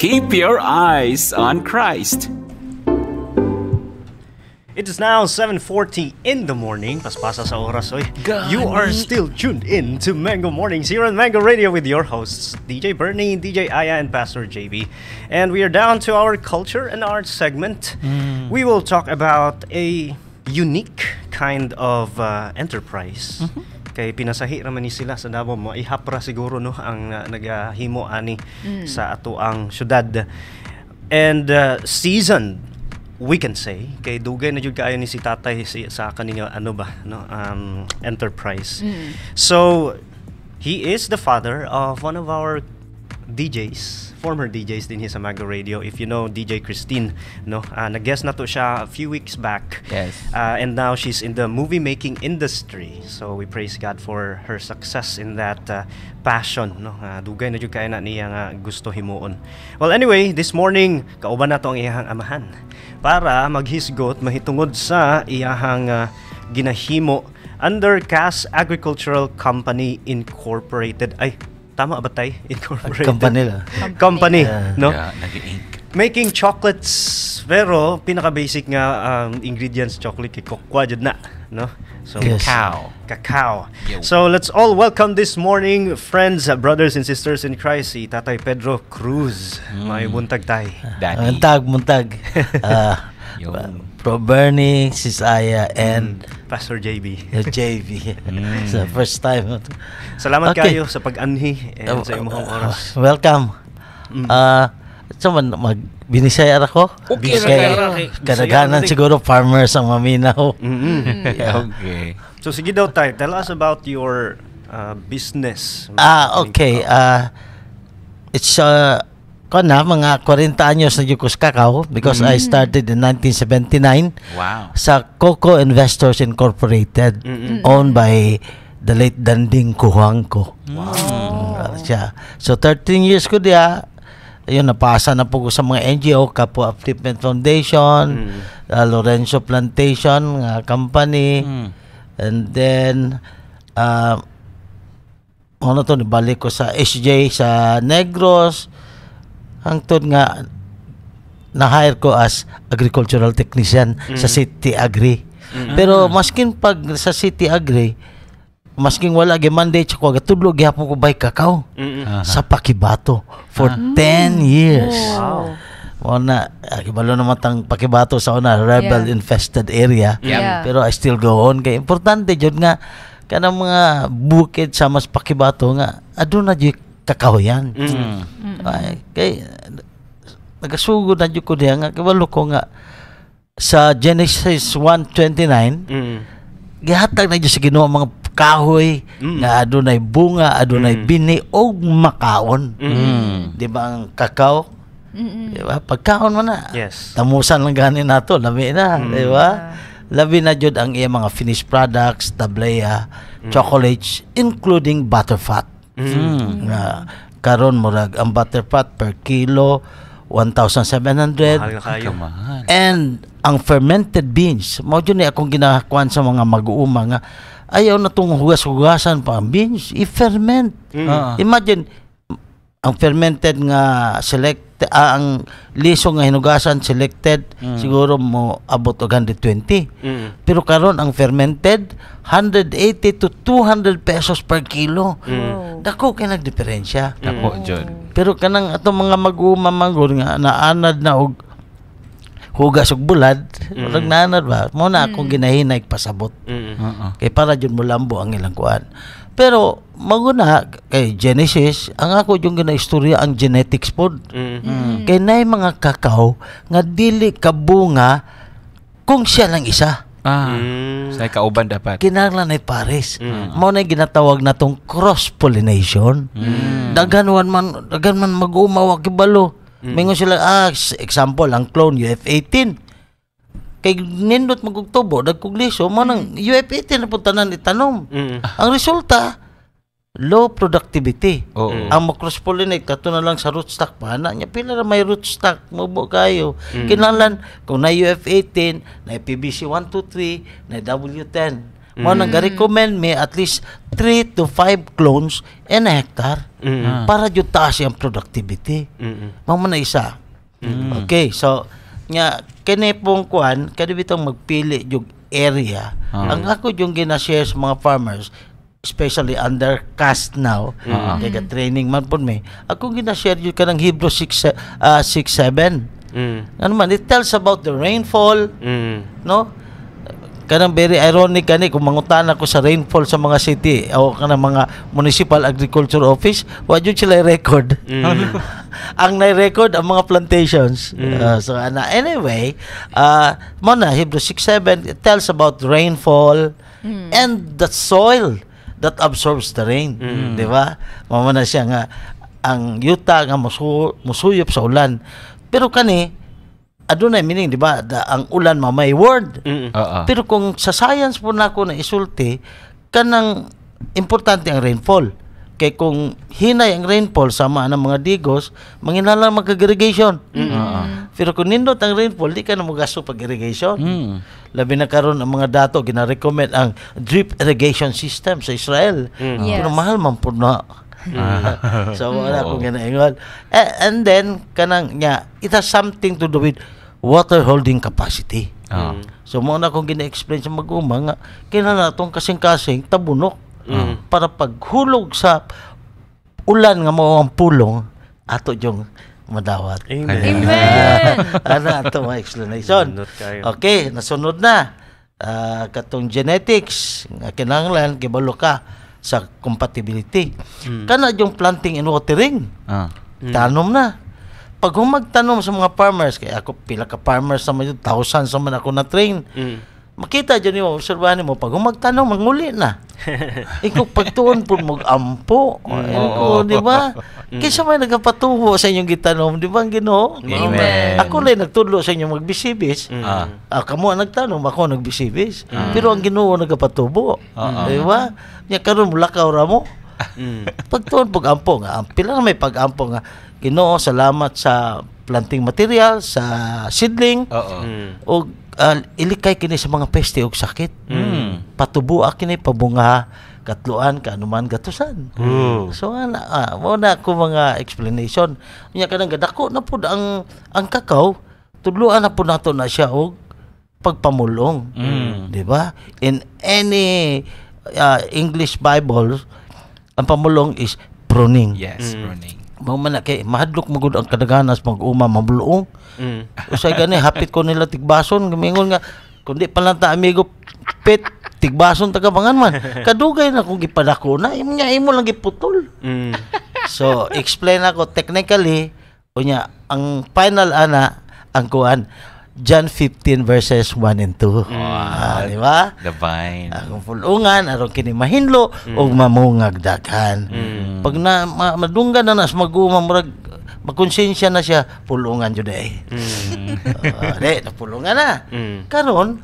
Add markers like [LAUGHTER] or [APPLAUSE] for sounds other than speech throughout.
Keep your eyes on Christ. It is now 7.40 in the morning. Paspasa sa oras, oy. You are still tuned in to Mango Mornings here on Mango Radio with your hosts, DJ Bernie, DJ Aya, and Pastor JB. And we are down to our culture and arts segment. Mm. We will talk about a unique kind of uh, enterprise. Mm-hmm kay pinasahi raman ni sila sa Davao mo ihapra siguro no ang uh, ah, nagahimo ani mm. sa ato ang syudad and uh, seasoned we can say kay dugay na jud kaayo ni si tatay si, sa kaninga ano ba no um enterprise mm. so he is the father of one of our DJs former DJs din sa Mago Radio. If you know DJ Christine, no, uh, nag-guest na to siya a few weeks back. Yes. Uh, and now she's in the movie making industry. So we praise God for her success in that uh, passion, no. Uh, dugay na jud kay na niya nga gusto himuon. Well, anyway, this morning kauban na to ang iyang amahan para maghisgot mahitungod sa iyang uh, ginahimo under Cass Agricultural Company Incorporated. Ay, Tama ba tayo? Incorporated. Company lang. Company, no? Yeah, Making chocolates, pero pinaka-basic nga um, ingredients chocolate kay kokwa na, no? So, yes. cacao. Cacao. So, let's all welcome this morning, friends, brothers and sisters in Christ, si Tatay Pedro Cruz. Mm. May buntag tay. Daddy. Muntag, muntag. [LAUGHS] uh, yung. Pro Bernie, Sis Aya, and mm. Pastor JB. Your JB. Mm. so, [LAUGHS] first time. Salamat okay. kayo sa pag-anhi and uh, eh, oh, sa imuhang oh, oh, oras. Uh, welcome. Mm. Uh, so, man, mag ra ko. Okay, Kay, okay. Kadaganan siguro farmers ang maminaw. [LAUGHS] Mm-hmm. yeah. Okay. So, sige daw tayo. Tell us about your uh, business. Ah, okay. Uh, it's uh, ko na mga 40 anyos na Yukos Kakao because mm-hmm. I mm. started in 1979 wow. sa Coco Investors Incorporated mm-hmm. owned by the late Danding Kuhuangko. Wow. Uh, So 13 years ko diya yun, napasa na po ko sa mga NGO, Kapwa Upliftment Foundation, mm. uh, Lorenzo Plantation uh, Company, mm. and then, uh, ano to, nabalik ko sa SJ sa Negros, hangtod nga na-hire ko as agricultural technician mm. sa City Agri. Mm. Pero maskin pag sa City Agri, maskin wala gi Monday ko gatudlo gihapon ko bay kakao mm-hmm. uh sa Pakibato for 10 uh-huh. Ah. Mm. years. Oh, wow. Wala ah, ibalo naman tang Pakibato sa una rebel yeah. infested area. Yeah. Pero I still go on kay importante jud nga kanang mga bukid sa mas Pakibato nga aduna jud kakahuyan. Mm. Ay, kay nagasugod na jud ko diha nga kawalo ko nga sa Genesis 1:29 mm. gihatag na jud sa Ginoo ang mga kahoy mm. nga adunay bunga, adunay mm. bini og makaon. Mm. mm. Di ba ang kakao? Mm-mm. Di ba? Pagkaon mo na. Yes. Tamusan lang ganin nato, lami na, mm. di ba? Labi na jud ang iya mga finished products, tableya, mm. chocolates, including butterfat. Mm. Nga karon murag ang butter fat per kilo 1,700. Kayo. And ang fermented beans, mao jud ni eh, akong ginakuan sa mga mag-uuma nga ayaw na tong hugas-hugasan pa ang beans, i-ferment. Mm. Uh-huh. Imagine ang fermented nga select ah, ang liso nga hinugasan selected mm. siguro mo abot og 120. Mm. Pero karon ang fermented 180 to 200 pesos per kilo. Mm. Dako kay nagdiferensya. Mm. Dako mm. jud. Pero kanang ato mga mag-uuma nga naanad na og hugas og bulad mm. nag naanad ba mo na akong mm. ginahinay pasabot. Mm. Uh-uh. Kay para jud mo lambo ang ilang kuan. Pero maguna kay Genesis, ang ako yung ginaistorya ang genetics pod. Mm. Mm. Kay nay mga kakaw nga dili kabunga kung siya lang isa. Ah. Mm. Sa kauban dapat. Kinahanglan ni Paris. Mm. Mao na ginatawag natong cross pollination. Mm. Daghan man daghan man mag wa kibalo. Mm. sila ah example ang clone UF18 kay nindot magugtubo dagkog liso mo nang mm. UFET na putanan itanom mm. ang resulta low productivity Oo. Mm. ang macrospollinate kato na lang sa rootstock pa na niya pila na may rootstock mubo kayo mm. kinahanglan kung na UF18 na PBC 123 na W10 mm. mo nang mm. recommend me at least 3 to 5 clones in a hectare mm. para jud taas ang productivity mm. mo na isa mm. okay so nga kini pong kuan kani bitong magpili jug area uh-huh. ang ako yung ginashare sa mga farmers especially under cast now uh-huh. kaya training man po may ako ginashare yun ka ng Hebrew 6 uh, ah, mm. ano man it tells about the rainfall mm. no kanang very ironic kani kung mangutan ako sa rainfall sa mga city o kanang mga municipal agriculture office wa jud sila record mm. [LAUGHS] ang nai record ang mga plantations mm. uh, so ana anyway uh, mo na Hebrew 6:7 tells about rainfall mm. and the soil that absorbs the rain mm. di ba mamo na siya nga ang yuta nga musuyop sa ulan pero kani aduna meaning, di ba? Da, ang ulan ma mamay word. Mm-mm. Uh-uh. Pero kung sa science po na ako na isulti, kanang importante ang rainfall. Kay kung hinay ang rainfall sama ng mga digos, manginala mag irrigation Mm-hmm. Uh-huh. Pero kung nindot ang rainfall, di ka na magasto pag irrigation. Mm. Labi na karon ang mga dato gina-recommend ang drip irrigation system sa Israel. Mm. Yes. Pero mahal man po na. Mm. [LAUGHS] so wala mm. ko ganaingon. And, and then kanang nya it has something to do with water holding capacity. Ah. Mm. So mo na kong gina-explain sa mag-uma nga kinala tong kasing-kasing tabunok mm. Ah. para paghulog sa ulan nga mao ang pulong ato jong madawat. Amen. Amen. [LAUGHS] Ana ato mga explanation. Okay, nasunod na. Uh, katong genetics nga kinahanglan gibalo ka sa compatibility. Mm. Kana yung planting and watering. Ah. Mm. Tanom na pag magtanong sa mga farmers, kaya ako pila ka farmers naman yun, thousands naman ako na train. Mm. Makita dyan mo, obserbahan mo, pag magtanong, manguli na. [LAUGHS] Ikaw pagtuon po mag ampo. Ikaw, mm. di ba? Mm. Kaysa may nagapatuho sa inyong gitanom, di ba ang ginoo? Amen. Ako lang nagtudlo sa inyong magbisibis. Mm. Ah. ah, kamo ang nagtanong, ako nagbisibis. Mm. Pero ang ginoo nagapatubo. Mm. Ah, ah. Di ba? Niya karon mulakaw ra mo mm. Pagtuon pag ampo nga, pila na may pag ampo nga. Ginoo, salamat sa planting material, sa seedling. Oo. Mm. uh, ah, ilikay kini sa mga peste og sakit. Mm. Patubua kini pabunga katluan ka anuman gatusan. Mm. So ana uh, ah, mo na ko mga explanation. Unya kanang gadako na pud ang ang kakaw, tudluan na pud nato na siya og pagpamulong. Mm. Di ba? In any uh, English Bible, ang pamulong is pruning. Yes, mm. pruning. Mao man kay mahadlok magud ang kadaganas maguma uma Mm. [LAUGHS] Usay gani hapit ko nila tigbason gamingon nga kundi pala ta amigo pet tigbason taga man [LAUGHS] kadugay na kung gipadako na imo imo lang giputol mm. [LAUGHS] so explain ako technically unya ang final ana ang kuan John 15 verses 1 and 2. Wow. Mm. Ah, di ba? Divine. Akong pulungan, aron kini mahinlo, mm. o mamungag daghan. Mm. Pag na, ma, madunggan na nas, mag-umam, magkonsensya na siya, pulungan jud ay. Eh. Mm. uh, [LAUGHS] oh, de, napulungan na. Mm. Karon,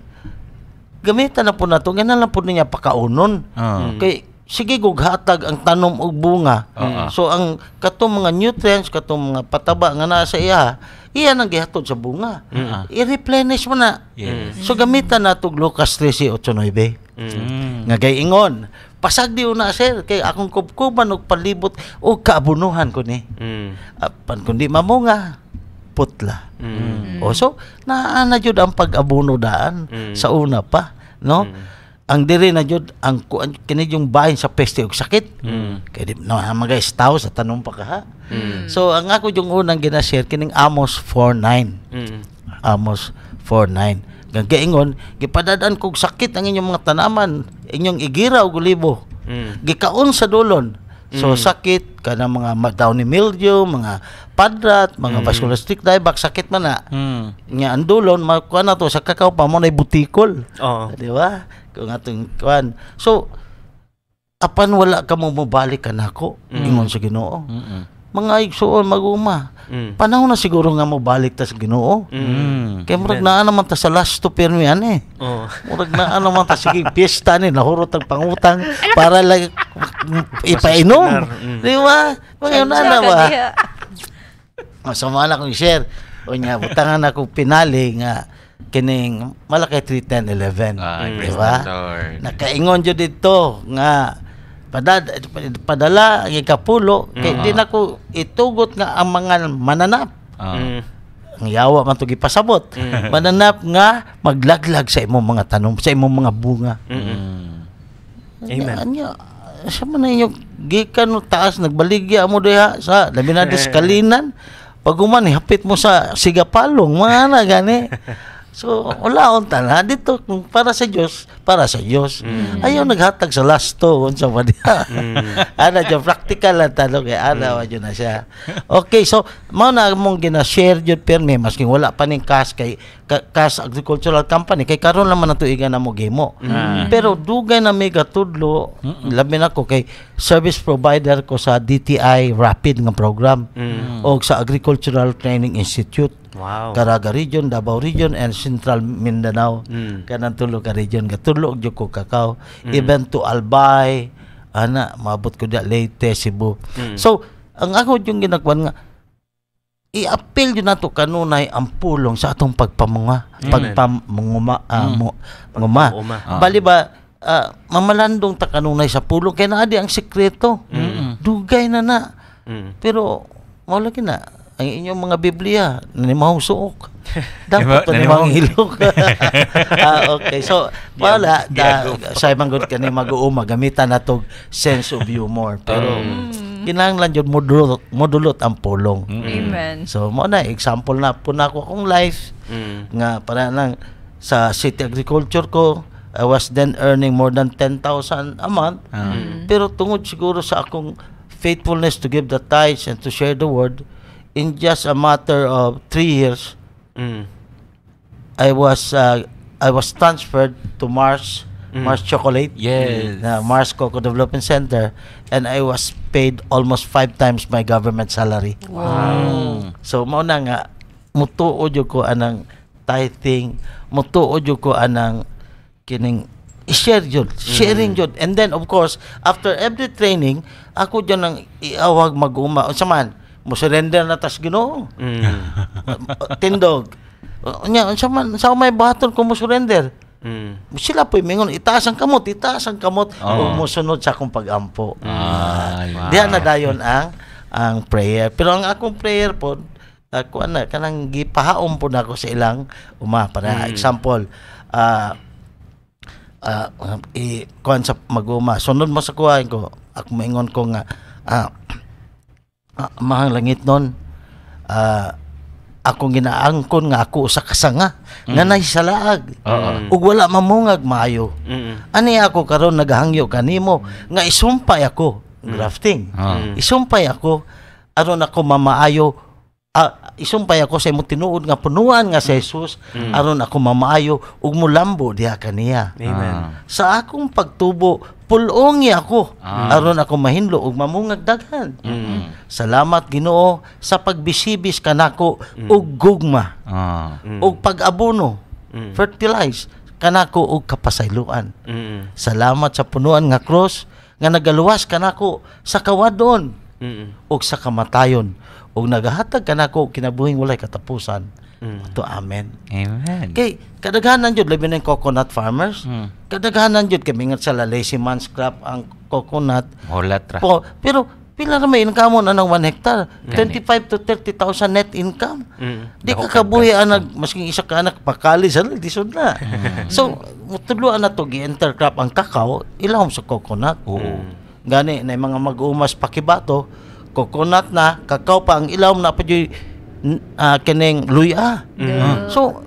gamitan na po na ito, ganun lang po niya pakaunon. Uh. Mm. Kay, sige gughatag ang tanom og bunga. Uh-huh. So ang katong mga nutrients, katong mga pataba nga nasa iya, Iyan ang gihatod sa bunga. Mm-hmm. I-replenish mo na. Yes. So gamitan na ito Lucas 13.8.9. Mm-hmm. Nga gaingon, pasag di una sir kay akong kubkuban og palibot og kaabunuhan ko ni. Mm. Apan kundi mamunga putla. Mm. O so naa na jud ang pag-abuno daan mm. sa una pa, no? Mm ang dire na jud ang kuan yung bahin sa peste og sakit mm. kay di no mga guys tao sa tanong pa ka mm. so ang ako yung unang ginashare kining Amos 49 mm. Amos 49 kag giingon gipadadan kog sakit ang inyong mga tanaman inyong igira og libo mm. gikaon sa dulon So mm. sakit ka kana mga down mildew, mga padrat, mga mm. vascular stick dieback sakit man na. Mm. Nya andulon makuha na to sa kakao pa mo na butikol. Oh. Di ba? Kung atong kuan. So apan wala ka mo mabalik ka nako mm. ingon sa Ginoo. Mm-mm mga igsuon maguma. Mm. Panahon na siguro nga mo balik tas Ginoo. Mm. mm. Kay murag naa naman ta sa last to pirmi yan eh. Oh. Murag naa naman ta sige piyesta ni nahurot ang pangutang [LAUGHS] ano para lang ipainom. Mm. Di ba? Mga na na ano ba? [LAUGHS] Masama na kong share. O niya, butangan ako pinali nga kining malaki 310 11. Ah, mm. Diba? Nakaingon dyo dito nga padad, padala ang ikapulo kay mm. di na ko itugot nga ang mga mananap ah. mm. ang yawa man tugi pasabot mm. mananap nga maglaglag sa imong mga tanom sa imong mga bunga mm. Amen. Anya, sa man inyo gikan no taas nagbaligya mo diha sa labi na diskalinan [LAUGHS] pag umani hapit mo sa sigapalong mga na gani [LAUGHS] So, wala on tala. Dito, para sa Diyos, para sa Diyos. Mm. Ayaw naghatag sa lasto, on sa maniya. Mm. ana dyan, practical ang tanong. Eh. Ana, mm. na siya. Okay, so, mao na mong gina-share pero may maski wala pa ning cash kay cash Agricultural Company, kay karon naman na tuigan na mo gimo. Mm. Pero, dugay na may gatudlo, mm labi na ko, kay service provider ko sa DTI Rapid nga program mm. o sa Agricultural Training Institute. Wow. Karaga region, Davao region, and Central Mindanao. Mm. Kanang tulo ka region. Katulog yung ko kakao. Mm. Even to Albay, ana, maabot ko da Leyte, Cebu. Mm. So, ang ako yung ginagawa nga, i-appeal yun nato kanunay ang pulong sa atong pagpamunga, ah, mm. pagpamunguma, uh, mm. munguma. Ah. Bali ba, uh, mamalandong ta kanunay sa pulong, kaya na adi ang sekreto. Mm. Dugay na na. Mm. Pero, mawala na ang inyong mga Biblia, nanimahong suok. [LAUGHS] Dapat pa nimang hilok. ah, okay. So, wala. Da, sa ibang good ka ni mag-uuma, gamitan na tog sense of humor. Pero, mm. kinahanglan yun, modulot, modulot ang pulong. Mm. Amen. Mm. So, mo na, example na po na ako akong life. Mm. Nga, para lang, sa city agriculture ko, I was then earning more than 10,000 a month. Mm. Pero tungod siguro sa akong faithfulness to give the tithes and to share the word, in just a matter of three years, mm. I was uh, I was transferred to Mars mm. Mars Chocolate, yes, uh, Mars Cocoa Development Center, and I was paid almost five times my government salary. Wow. Mm. So mao na nga mutuo jud ko anang tithing, mutuo jud ko anang kining share jud, mm. sharing mm. jud. And then of course, after every training, ako jud nang iawag maguma uma unsa man mo surrender na tas Ginoo. Mm. [LAUGHS] Tindog. Uh, nya, unsa man sa may baton ko mo surrender. Mm. Sila po mingon, itaas ang kamot, itaas ang kamot, oh. sunod sa akong pagampo. Mm. Ah, wow. Diyan na dayon ang ang prayer. Pero ang akong prayer po, ako uh, na kanang gipahaom po nako sa ilang uma para mm. example uh, uh, i kuan sa maguma sunod mo sa kuha ko ako maingon ko nga uh, uh, mahang langit nun uh, ah, akong ginaangkon nga ako sa kasanga mm. nga nay salaag uh-huh. ug wala mamungag maayo mm. ani ako karon naghangyo kanimo nga isumpay ako mm. grafting uh-huh. isumpay ako aron ako mamaayo uh, isumpay ako sa imong tinuod nga punuan nga si mm. Jesus mm. aron ako mamaayo ug mulambo diha kaniya amen uh-huh. sa akong pagtubo pulongi ako ah. aron ako mahinlo ug mamungag daghan mm. salamat Ginoo sa pagbisibis kanako mm. og gugma ah. mm. og pag-abono mm. fertilize kanako og kapasayloan mm. salamat sa punuan nga cross nga nagaluwas kanako sa kawadon mm. ug sa kamatayon ug nagahatag kanako kinabuhing walay katapusan Mm. To amen. Amen. Kay kadaghanan jud labi ng coconut farmers. Mm. Kadaghanan jud kay mingat sa lazy man's crop ang coconut. Holat ra. Po, pero pila ra may income na ng 1 hectare? Gani. Mm. 25 to 30,000 net income. Mm. Di ka kabuhi anag maski isa ka anak pakali sa di sud na. Mm. So mutuluan na to gi-enter crop ang cacao ilahom sa coconut. Oo. Mm. Gani na mga mag-umas pakibato coconut na kakao pa ang ilahom na pa uh, ah, kaneng luya. Mm-hmm. Ah. So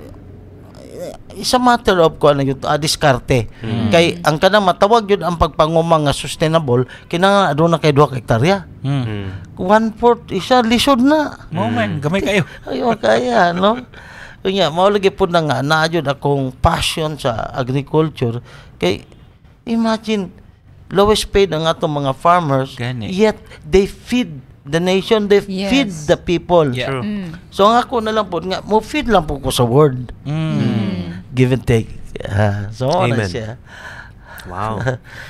is a matter of kung ano yun, uh, diskarte. Mm. Kay ang kanang matawag yun ang pagpangumang nga sustainable, kinanga doon na kay 2 hektarya. Mm. Mm-hmm. One fourth isa lisod na. Mo mm. Oh, man, gamay kayo. [LAUGHS] Ayo kaya no. Kanya mao po pud na nga na yun akong passion sa agriculture kay imagine lowest paid ang atong mga farmers Gani. yet they feed the nation, they yes. feed the people. Yeah. True. Mm. So ang ako na lang po, nga, mo feed lang po ko sa word. Mm. Mm. Give and take. Uh, so Amen. [LAUGHS] [LAUGHS] na siya. Wow.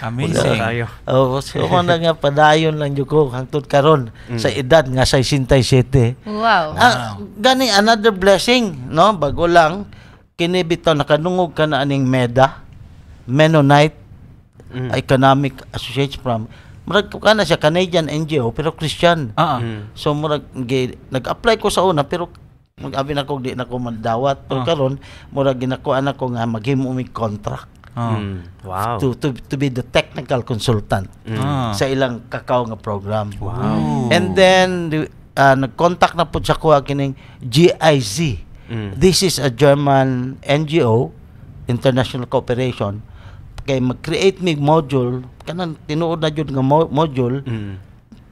Amazing. Tayo. Oh, so ko nga padayon lang jud ko hangtod karon mm. sa edad nga 67. Wow. Ah, gani another blessing, no? Bago lang kini nakanungog nakadungog ka na aning MEDA, Mennonite mm. Economic Associates from murag kana siya Canadian NGO pero Christian. Ah. Mm. So murag nag-apply ko sa una pero mag-abi na ko di na ko madawat. Pero uh. karon murag ginakuan ako nga maghimo mi contract. Oh. Mm. Wow. To, to, to be the technical consultant mm. ah. sa ilang kakao nga program. Wow. And then uh, nag-contact na po siya ko kining GIZ. Mm. This is a German NGO, International Cooperation kay mag-create mig module kanan tinuod na jud nga mo- module mm.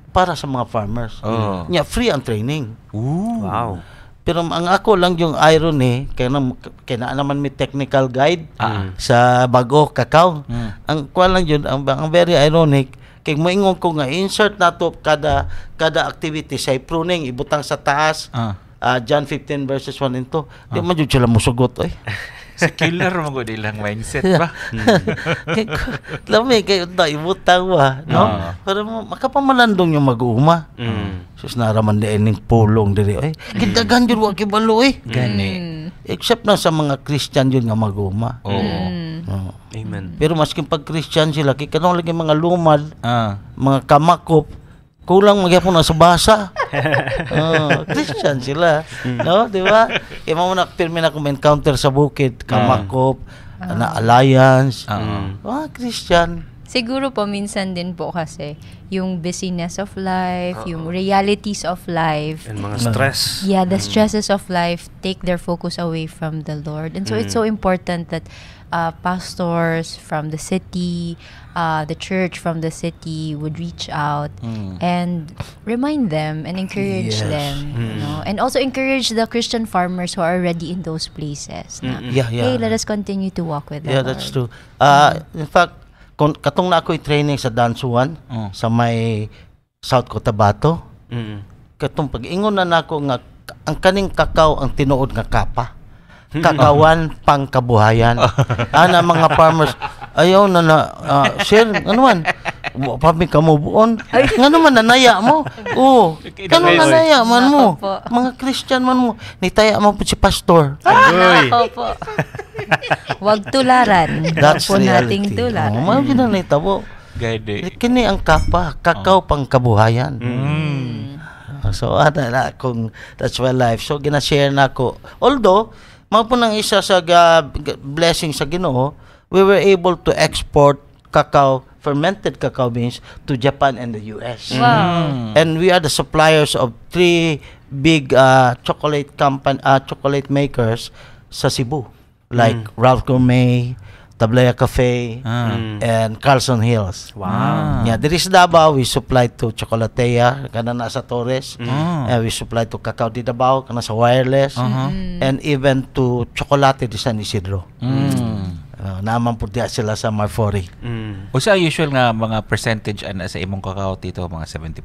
para sa mga farmers. Oh. Nya free ang training. Ooh. Wow. Pero ang ako lang yung irony, eh, kay na, kaya naman may technical guide ah. Mm. sa bago kakao. Mm. Ang kwa lang yun, ang, ang very ironic, kay moingon ko nga insert nato kada kada activity sa pruning ibutang sa taas. Ah. Uh, John 15 verses 1 and 2. Ah. Di man jud sila musugot oy. Eh. [LAUGHS] secular mo gud ilang mindset ba kay lami kay unday butang wa no uh. pero makapamalandong yung mag-uma mm. sus naraman di ning pulong diri eh. ay mm. gidagan jud wa kay eh mm. gani mm. except na sa mga Christian yun nga mag-uma oo Amen. Pero maski pag Christian sila, kay kanong lagi mga lumad, ah. mga kamakop, kulang magyapon na subasa. [LAUGHS] oh, Christian sila. Hmm. No, di ba? Imo eh, mo na pirmi na kung encounter sa bukid, hmm. kamakop, uh. na alliance. Uh. uh Ah, Christian. Siguro po minsan din po kasi yung busyness of life, Uh-oh. yung realities of life. And mga stress. Yeah, the stresses mm. of life take their focus away from the Lord. And so mm. it's so important that uh, pastors from the city, uh, the church from the city would reach out mm. and remind them and encourage yes. them, mm. you hmm. know, and also encourage the Christian farmers who are already in those places. Na, yeah, yeah. Hey, let us continue to walk with them. Yeah, Lord. that's true. Uh, mm. In fact, kung, katong na ako'y training sa Dansuan, mm. sa may South Cotabato, mm. katong pag-ingon na nako nga ang kaning kakao ang tinuod nga kapa. [LAUGHS] pang kabuhayan. [LAUGHS] Ana mga farmers, ayaw na na, uh, sir, ano man, pami ka mo buon. [LAUGHS] Nga naman, nanaya mo. Oo. man, nanaya man mo? Mga Christian man mo. Nitaya mo po si pastor. Ay, ah, Opo. Huwag tularan. That's po nating tular. Oh, Mga mm. ginanita po. Gede. Eh, kini ang kapa, kakaw oh. pang kabuhayan. Mm. Ah, so, ano na, kung that's my life. So, ginashare na ko. Although, mao po nang isa sa uh, blessing sa Ginoo, we were able to export cacao fermented cacao beans to Japan and the US. Wow. Mm-hmm. And we are the suppliers of three big uh, chocolate company uh, chocolate makers sa Cebu like mm. Ralph Gourmet, Tablaya Cafe, ah. Mm. and Carlson Hills. Wow. Yeah, there is Davao, we supply to Chocolateya, kana na sa Torres. Mm. Uh, we supply to Cacao de Davao, kana sa Wireless. Uh-huh. Mm-hmm. And even to Chocolate de San Isidro. Mm. Uh, naman po diya sila sa Marfori. Mm. Usa usual nga mga percentage ana sa imong kakao dito mga 70%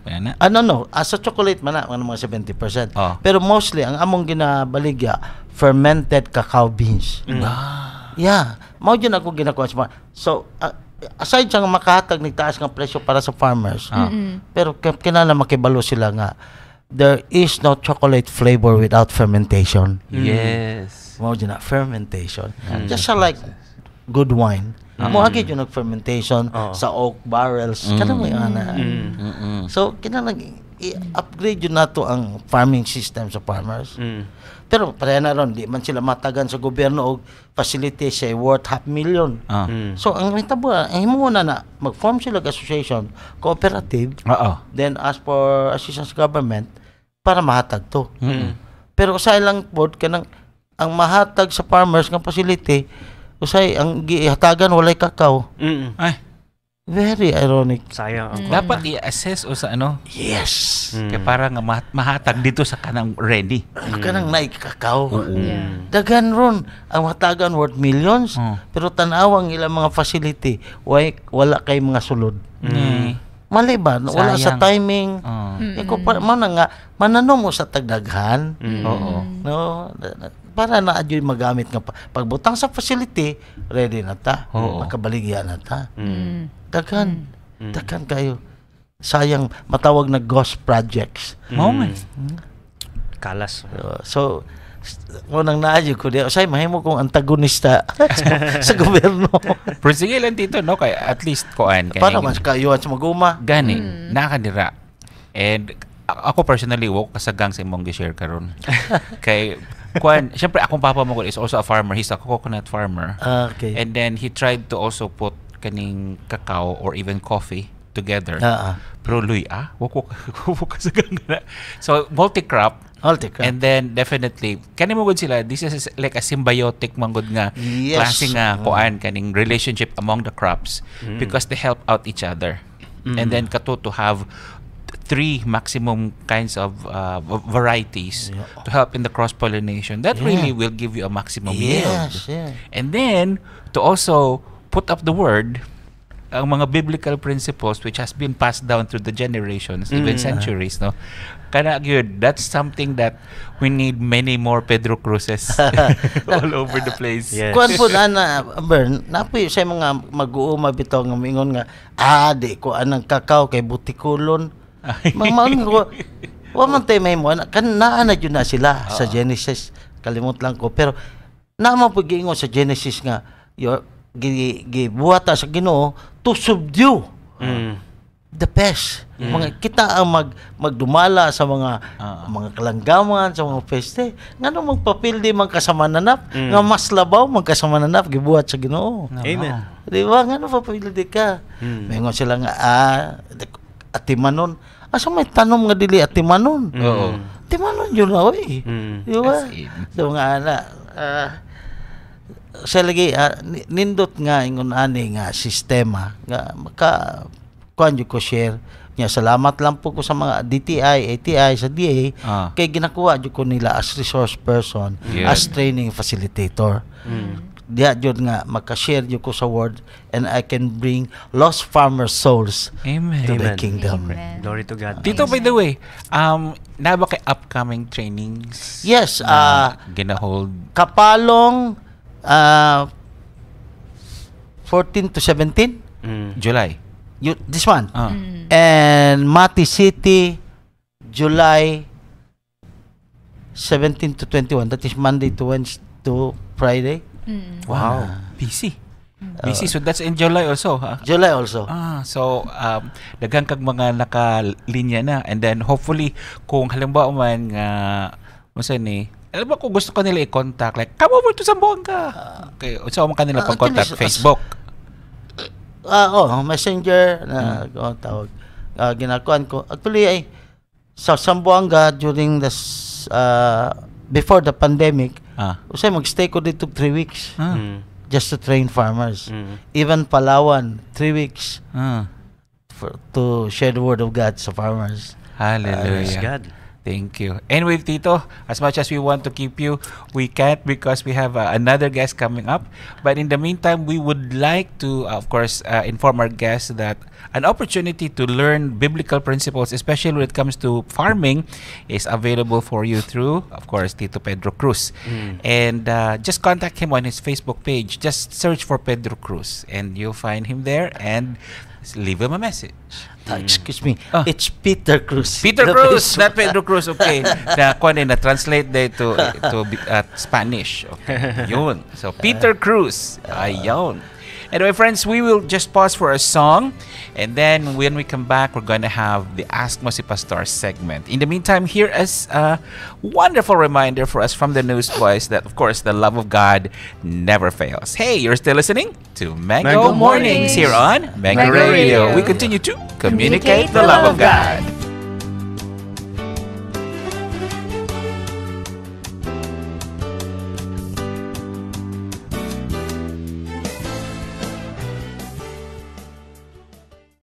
pa na. Ano no, uh, sa chocolate man na mga 70%. Oh. Pero mostly ang among ginabaligya fermented cacao beans. Mm. mm. Ah. Yeah. Mao yun ako ginakuha sa farm. So, uh, aside sa makatag, nagtaas ng presyo para sa farmers, ah. mm-hmm. pero kinala makibalo sila nga, there is no chocolate flavor without fermentation. Yes. Mao yun na, fermentation. Mm. Just like good wine, Mm. Mo agi yun fermentation oh. sa oak barrels. Mm. Kanang may ana. Mm. Mm. So kinahanglan i-upgrade yun nato ang farming system sa farmers. Mm. Pero pare na ron, di man sila matagan sa gobyerno og facility siya worth half million. Ah. Mm. So ang hitabo, ay ah, himuuna na mag-form sila association, cooperative, Uh-oh. then ask for assistance government para mahatag to. Mm. Pero sa ilang board kanang ang mahatag sa farmers ng facility Usay ang gihatagan walay kakaw. Mm. Ay. Very ironic. Sayo. Mm. Dapat i-assess o sa ano? Yes. Mm. Kaya para nga ma- mahatag dito sa kanang ready. Mm. Kanang naikakaw. Mm. Yeah. Dagan ron. Ang hatagan worth millions. Mm. Pero ang ilang mga facility. Why, wala kay mga sulod. Mm. mm. Mali ba? Sayang. Wala sa timing. Oh. Mm. Ikaw pa, man nga, mananom mo sa tagdaghan. Mm. Oo. No? para na adyo magamit nga pagbutang sa facility ready na ta Oo. nakabaligya na ta mm. daghan mm. mm. daghan kayo sayang matawag na ghost projects mm. moment mm. kalas oh, so, so unang naadyo ko di say mahimo kong antagonista [LAUGHS] sa, sa gobyerno [LAUGHS] pero sige lang dito no kay at least koan kay para mas kayo at maguma gani mm. nakadira and ako personally wo kasagang sa imong gi-share karon [LAUGHS] kay Kwan, syempre akong papa mo is also a farmer. He's a coconut farmer. Ah, okay. And then he tried to also put kaning cacao or even coffee together. uh ah, -huh. Ah. Pero luy ah, wako [LAUGHS] kasi gana. So multi-crop. Multi-crop. And then definitely kani mo gud sila this is like a symbiotic mangod nga yes. klase nga uh-huh. kuan kaning relationship among the crops mm. because they help out each other. Mm. And then kato to have three maximum kinds of uh, varieties yeah. to help in the cross pollination. That yeah. really will give you a maximum yes, yield. Yeah. And then to also put up the word ang mga biblical principles which has been passed down through the generations, mm. even centuries, no? Kana good. That's something that we need many more Pedro Cruces [LAUGHS] [LAUGHS] all over the place. Yes. Kuan po na na Bern, napoy sa mga mag-uuma bitong nga ingon nga ah di ko anang kakaw kay butikulon Mangmaon ko. Wa man tay may mo kan naa na jud na sila ah. sa Genesis. Kalimot lang ko pero naman pud giingon sa Genesis nga your gi, gibuhata sa Ginoo to subdue. Mm the best. Mm. Mga kita ang mag magdumala sa mga uh-huh. mga kalanggaman, sa mga peste. Ngano magpapildi man kasama nanap, mm. nga mas labaw man kasama nanap gibuhat sa Ginoo. Ah. Amen. Di ba? Ngano papildi ka? Mm. Mayon sila nga ah, atimanon Asa may tanom nga dili at timanon. Mm. Oo. Timanon yun na, oy. Mm. Di ba? So nga, ana, uh, ah, sa lagi, uh, nindot nga ingon ani nga sistema, nga maka, kuhan ko share, niya salamat lang po ko sa mga DTI, ATI, sa DA ah. kay ginakuha jud ko nila as resource person, yeah. as training facilitator. Mm diha jud nga magka-share jud ko sa word and I can bring lost farmer souls Amen. to Amen. the kingdom. Amen. Glory to God. Tito, by the way, um, na ba kay upcoming trainings? Yes. Uh, ginahold? Kapalong uh, 14 to 17 mm. July. You, this one. Uh. Ah. Mm. And Mati City, July 17 to 21. That is Monday to Wednesday to Friday. Mm. Wow. Busy. Mm. Busy. So that's in July also. Ha? July also. Ah, so um, dagang kag mga nakalinya na and then hopefully kung halimbawa man nga uh, unsa ni alam mo kung gusto ko nila i-contact like come over to Zamboanga. Okay, so, man kanila uh, ah, pag-contact Facebook. Ah, uh, oh, Messenger na hmm. tawag. Uh, ah, ginakuan ko. Actually ay sa Zamboanga during the uh, before the pandemic, ah. usay magstay ko dito 3 weeks. Ah. Mm. Just to train farmers. Mm. Even Palawan, 3 weeks. Ah. For, to share the word of God sa farmers. Hallelujah. Uh, God. Thank you. And with Tito, as much as we want to keep you, we can't because we have uh, another guest coming up. But in the meantime, we would like to, uh, of course, uh, inform our guests that an opportunity to learn biblical principles, especially when it comes to farming, is available for you through, of course, Tito Pedro Cruz. Mm. And uh, just contact him on his Facebook page. Just search for Pedro Cruz and you'll find him there. And leave him a message. Ah, excuse me. Ah. It's Peter Cruz. Peter Cruz, [LAUGHS] not Pedro Cruz. Okay. [LAUGHS] na kuan eh, na translate day to to uh, Spanish. Okay. [LAUGHS] Yun. So Peter Cruz. Ayun. Anyway, friends, we will just pause for a song. And then when we come back, we're going to have the Ask Mo Pastor segment. In the meantime, here is a wonderful reminder for us from the Newsboys that, of course, the love of God never fails. Hey, you're still listening to Mango, Mango Mornings. Mornings here on Mango, Mango Radio. Radio. We continue to communicate, communicate the, love the love of God. God.